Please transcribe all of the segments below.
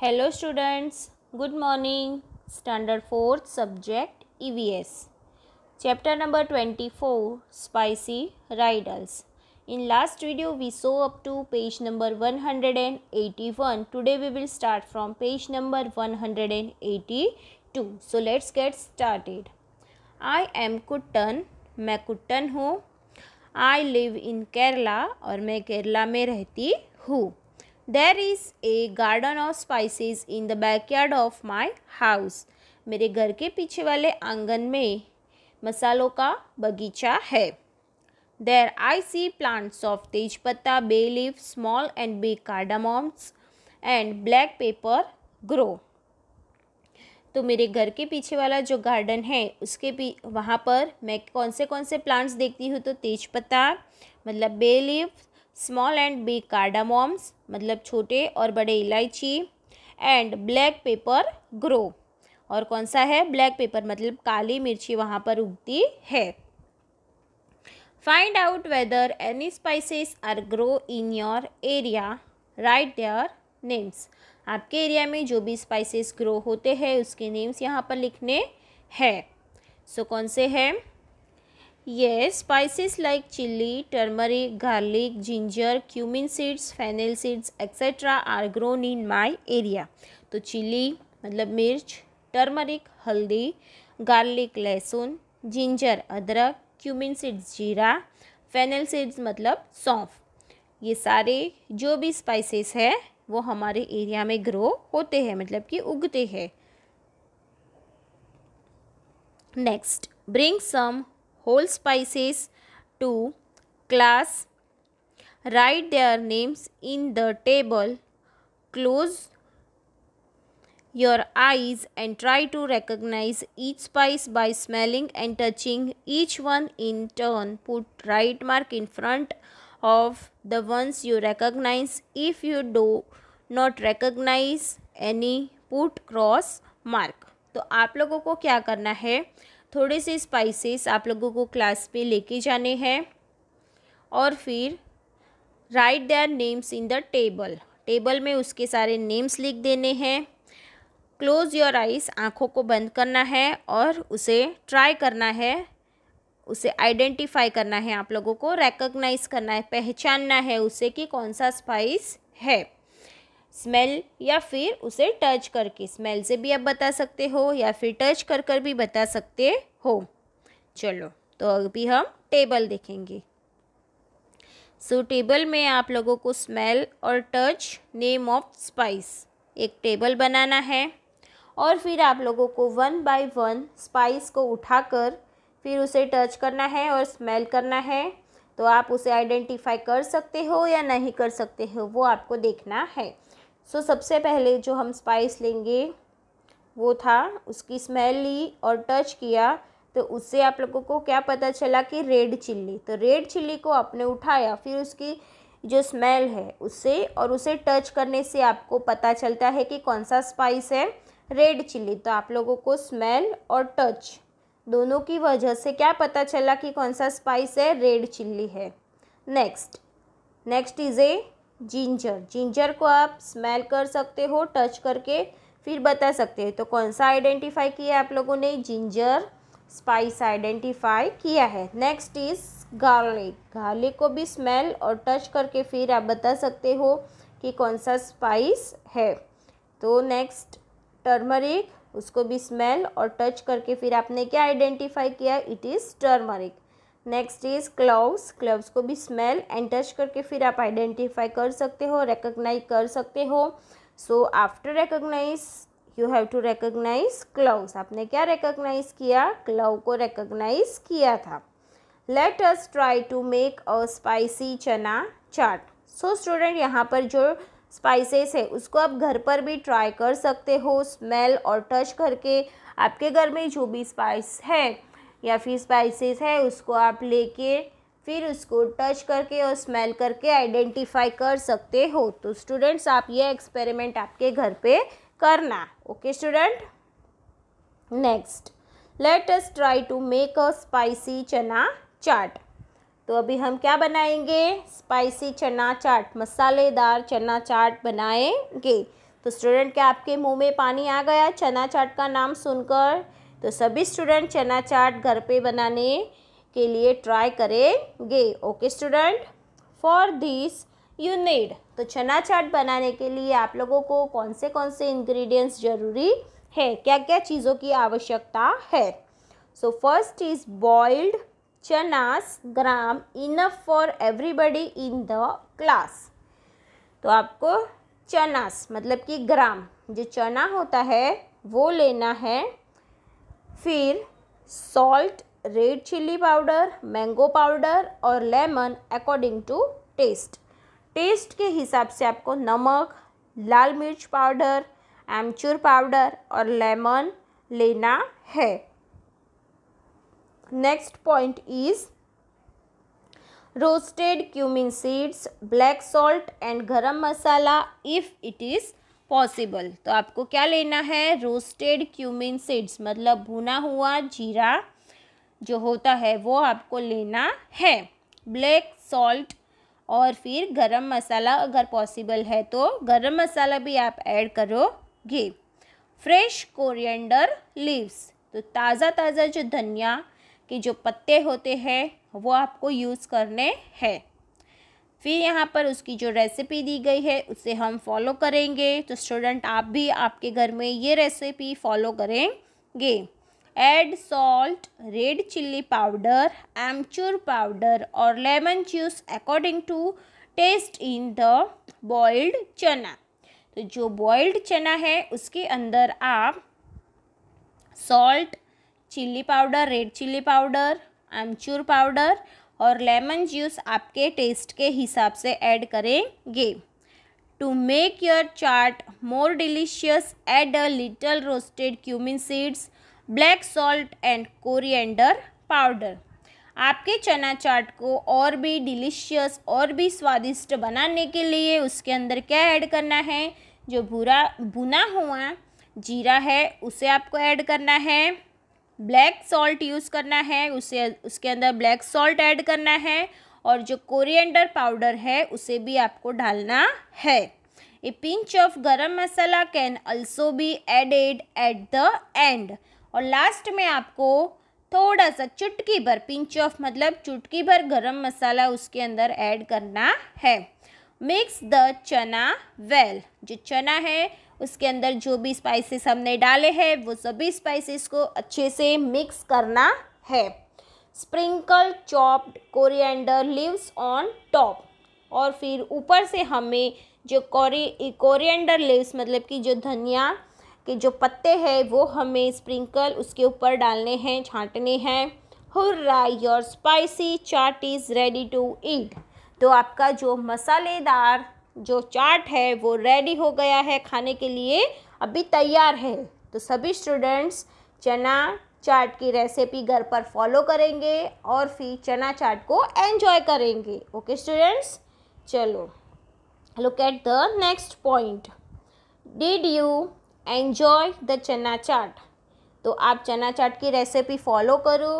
Hello students good morning standard fourth subject EVS chapter number twenty four spicy riddles in last video we saw up to page number one hundred and eighty one today we will start from page number one hundred and eighty two so let's get started I am Kuttan मैं कुट्टन हूँ I live in Kerala और मैं केरला में रहती हूँ there is a garden of spices in the backyard of my house मेरे घर के पीछे वाले आंगन में मसालों का बगीचा है देर आई सी plants of tej patta bay leaf small and big cardamoms and black pepper grow तो मेरे घर के पीछे वाला जो गार्डन है उसके भी वहाँ पर मैं कौन से कौन से प्लांट्स देखती हूँ तो तेज पत्ता मतलब bay leaf small and big cardamoms मतलब छोटे और बड़े इलायची एंड ब्लैक पेपर ग्रो और कौन सा है ब्लैक पेपर मतलब काली मिर्ची वहाँ पर उगती है find out whether any spices are grow in your area write their names आपके एरिया में जो भी स्पाइसेस ग्रो होते हैं उसके नेम्स यहाँ पर लिखने हैं सो so, कौन से हैं ये spices like chilli turmeric garlic ginger cumin seeds fennel seeds etcetera are grown in my area तो चिल्ली मतलब मिर्च टर्मरिक हल्दी गार्लिक लहसुन जिंजर अदरक क्यूमिन सीड्स जीरा फेनल सीड्स मतलब सौंफ ये सारे जो भी स्पाइसिस है वो हमारे एरिया में ग्रो होते हैं मतलब कि उगते हैं next bring some whole spices to class. Write their names in the table. Close your eyes and try to recognize each spice by smelling and touching each one in turn. Put right mark in front of the ones you recognize. If you do not recognize any, put cross mark. तो आप लोगों को क्या करना है थोड़े से spices आप लोगों को क्लास पे लेके जाने हैं और फिर write their names in the table table में उसके सारे नेम्स लिख देने हैं क्लोज योर आइज आँखों को बंद करना है और उसे ट्राई करना है उसे आइडेंटिफाई करना है आप लोगों को रिकग्नाइज करना है पहचानना है उसे कि कौन सा स्पाइस है स्मेल या फिर उसे टच करके स्मेल से भी आप बता सकते हो या फिर टच कर कर भी बता सकते हो चलो तो अभी हम टेबल देखेंगे सो so, टेबल में आप लोगों को स्मेल और टच नेम ऑफ स्पाइस एक टेबल बनाना है और फिर आप लोगों को वन बाय वन स्पाइस को उठाकर फिर उसे टच करना है और स्मेल करना है तो आप उसे आइडेंटिफाई कर सकते हो या नहीं कर सकते हो वो आपको देखना है सो so, सबसे पहले जो हम स्पाइस लेंगे वो था उसकी स्मेल ली और टच किया तो उससे आप लोगों को क्या पता चला कि रेड चिल्ली तो रेड चिल्ली को आपने उठाया फिर उसकी जो स्मेल है उससे और उसे टच करने से आपको पता चलता है कि कौन सा स्पाइस है रेड चिल्ली तो आप लोगों को स्मेल और टच दोनों की वजह से क्या पता चला कि कौन सा स्पाइस है रेड चिल्ली है next next is a ginger ginger को आप स्मेल कर सकते हो टच करके फिर बता सकते हो तो कौन सा आइडेंटिफाई किया आप लोगों ने जिंजर स्पाइस आइडेंटिफाई किया है नेक्स्ट इज गार्लिक गार्लिक को भी स्मेल और टच करके फिर आप बता सकते हो कि कौन सा स्पाइस है तो नेक्स्ट टर्मरिक उसको भी स्मेल और टच करके फिर आपने क्या आइडेंटिफाई किया it is turmeric next is cloves cloves को भी स्मेल एंड टच करके फिर आप आइडेंटिफाई कर सकते हो रिकग्नाइज कर सकते हो so after recognise you have to recognise cloves आपने क्या रिकग्नाइज किया क्लव को रिकग्नाइज किया था let us try to make a spicy chana chaat so student यहाँ पर जो स्पाइसेस है उसको आप घर पर भी ट्राई कर सकते हो स्मेल और टच करके आपके घर में जो भी स्पाइस है या फिर स्पाइसेस है उसको आप लेके फिर उसको टच करके और स्मेल करके आइडेंटिफाई कर सकते हो तो स्टूडेंट्स आप ये एक्सपेरिमेंट आपके घर पे करना okay student next let us try to make a spicy chana chaat तो अभी हम क्या बनाएंगे स्पाइसी चना चाट मसालेदार चना चाट बनाएंगे तो स्टूडेंट क्या आपके मुंह में पानी आ गया चना चाट का नाम सुनकर तो सभी स्टूडेंट चना चाट घर पे बनाने के लिए ट्राई करेंगे okay student for this you need तो चना चाट बनाने के लिए आप लोगों को कौन से कौन से इंग्रेडिएंट्स जरूरी है क्या क्या चीज़ों की आवश्यकता है so first is boiled chanas gram enough for everybody in the class तो आपको चनास मतलब कि ग्राम जो चना होता है वो लेना है फिर salt red chilli powder mango powder और lemon according to taste taste के हिसाब से आपको नमक लाल मिर्च पाउडर एमचूर पाउडर और लेमन लेना है next point is roasted cumin seeds black salt and garam masala if it is possible तो आपको क्या लेना है रोस्टेड क्यूमिन सीड्स मतलब भुना हुआ जीरा जो होता है वो आपको लेना है ब्लैक सॉल्ट और फिर गरम मसाला अगर पॉसिबल है तो गरम मसाला भी आप ऐड करोगे फ्रेश कोरिएंडर लीव्स तो ताज़ा ताज़ा जो धनिया के जो पत्ते होते हैं वो आपको यूज़ करने हैं फिर यहाँ पर उसकी जो रेसिपी दी गई है उसे हम फॉलो करेंगे तो स्टूडेंट आप भी आपके घर में ये रेसिपी फॉलो करेंगे add salt red chilli powder एमचूर powder और lemon juice according to taste in the boiled chana तो जो बॉइल्ड चना है उसके अंदर आप salt chilli powder red chilli powder एमचूर powder और लेमन जूस आपके टेस्ट के हिसाब से ऐड करेंगे to make your chaat more delicious add a little roasted cumin seeds black salt and coriander powder आपके चना चाट को और भी डिलीशियस और भी स्वादिष्ट बनाने के लिए उसके अंदर क्या ऐड करना है जो भूरा भुना हुआ जीरा है उसे आपको ऐड करना है ब्लैक सॉल्ट यूज़ करना है उसे उसके अंदर ब्लैक सॉल्ट ऐड करना है और जो कोरिएंडर पाउडर है उसे भी आपको डालना है ए pinch of garam masala can also be added at the end और लास्ट में आपको थोड़ा सा चुटकी भर पिंच ऑफ मतलब चुटकी भर गरम मसाला उसके अंदर ऐड करना है मिक्स द चना वेल जो चना है उसके अंदर जो भी स्पाइसेस हमने डाले हैं वो सभी स्पाइसेस को अच्छे से मिक्स करना है sprinkle chopped coriander leaves on top और फिर ऊपर से हमें जो कोरी कोरिएंडर लीव्स मतलब कि जो धनिया के जो पत्ते हैं वो हमें स्प्रिंकल उसके ऊपर डालने हैं छांटने हैं hurray your spicy chaat is ready to eat तो आपका जो मसालेदार जो चाट है वो रेडी हो गया है खाने के लिए अभी तैयार है तो सभी स्टूडेंट्स चना चाट की रेसिपी घर पर फॉलो करेंगे और फिर चना चाट को एंजॉय करेंगे ओके स्टूडेंट्स चलो look at the next point did you enjoy the chana chaat तो आप चना चाट की रेसिपी फॉलो करो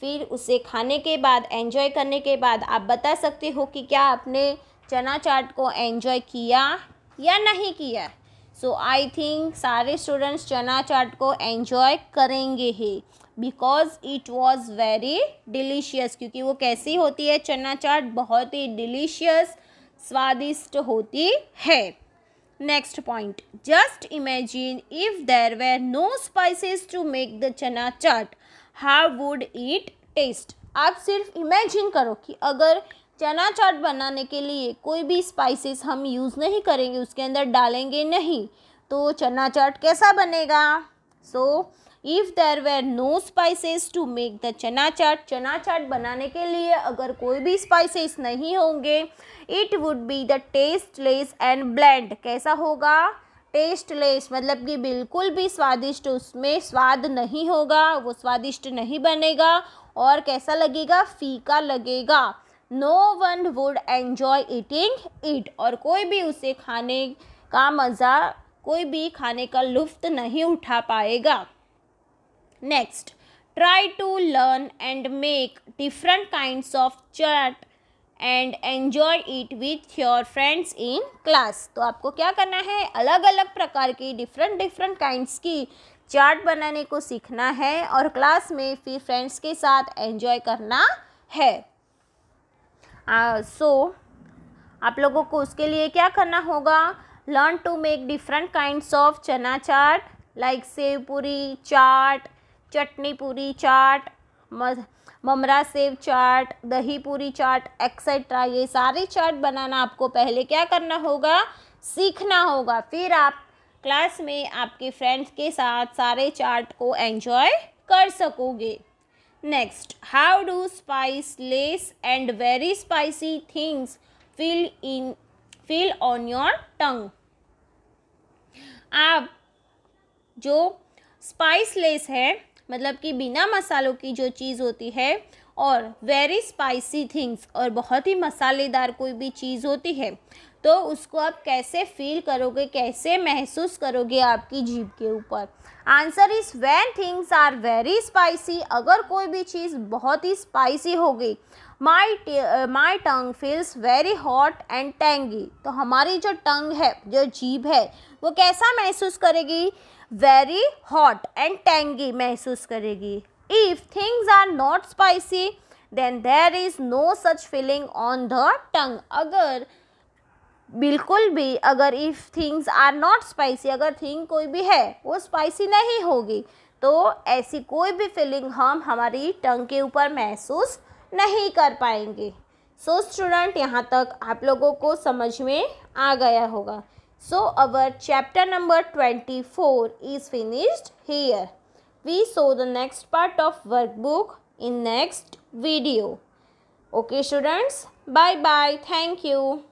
फिर उसे खाने के बाद एंजॉय करने के बाद आप बता सकते हो कि क्या आपने चना चाट को एंजॉय किया या नहीं किया सो आई थिंक सारे स्टूडेंट्स चना चाट को एंजॉय करेंगे ही because it was very delicious क्योंकि वो कैसी होती है चना चाट बहुत ही डिलीशियस स्वादिष्ट होती है next point just imagine if there were no spices to make the chana chaat how would it taste आप सिर्फ इमेजिन करो कि अगर चना चाट बनाने के लिए कोई भी स्पाइसेस हम यूज़ नहीं करेंगे उसके अंदर डालेंगे नहीं तो चना चाट कैसा बनेगा so if there were no spices to make the chana chaat चना चाट बनाने के लिए अगर कोई भी स्पाइसेस नहीं होंगे it would be the tasteless and bland कैसा होगा टेस्टलेस मतलब कि बिल्कुल भी स्वादिष्ट उसमें स्वाद नहीं होगा वो स्वादिष्ट नहीं बनेगा और कैसा लगेगा फीका लगेगा no one would enjoy eating it और कोई भी उसे खाने का मज़ा कोई भी खाने का लुफ्त नहीं उठा पाएगा next try to learn and make different kinds of chaat and enjoy it with your friends in class तो आपको क्या करना है अलग अलग प्रकार की डिफरेंट डिफरेंट काइंड्स की चार्ट बनाने को सीखना है और क्लास में फिर फ्रेंड्स के साथ एन्जॉय करना है सो so, आप लोगों को उसके लिए क्या करना होगा learn to make different kinds of chana chaat like save पूरी चाट चटनी पूरी चाट ममरा सेव चाट दही पूरी चाट एक्सेट्रा ये सारे चाट बनाना आपको पहले क्या करना होगा सीखना होगा फिर आप क्लास में आपके फ्रेंड्स के साथ सारे चाट को एंजॉय कर सकोगे next how do spiceless and very spicy things feel in feel on your tongue आप जो स्पाइस लेस है मतलब कि बिना मसालों की जो चीज़ होती है और वेरी स्पाइसी थिंग्स और बहुत ही मसालेदार कोई भी चीज़ होती है तो उसको आप कैसे फील करोगे कैसे महसूस करोगे आपकी जीभ के ऊपर answer is when things are very spicy अगर कोई भी चीज़ बहुत ही स्पाइसी होगी my my tongue feels very hot and tangy तो हमारी जो टंग है जो जीभ है वो कैसा महसूस करेगी वेरी हॉट एंड टेंगी महसूस करेगी if things are not spicy then there is no such feeling on the tongue अगर बिल्कुल भी अगर if things are not spicy अगर थिंग कोई भी है वो स्पाइसी नहीं होगी तो ऐसी कोई भी फीलिंग हम हमारी टंग के ऊपर महसूस नहीं कर पाएंगे सो so, स्टूडेंट यहाँ तक आप लोगों को समझ में आ गया होगा so our chapter number twenty four is finished here we so the next part of workbook in next video okay students bye bye thank you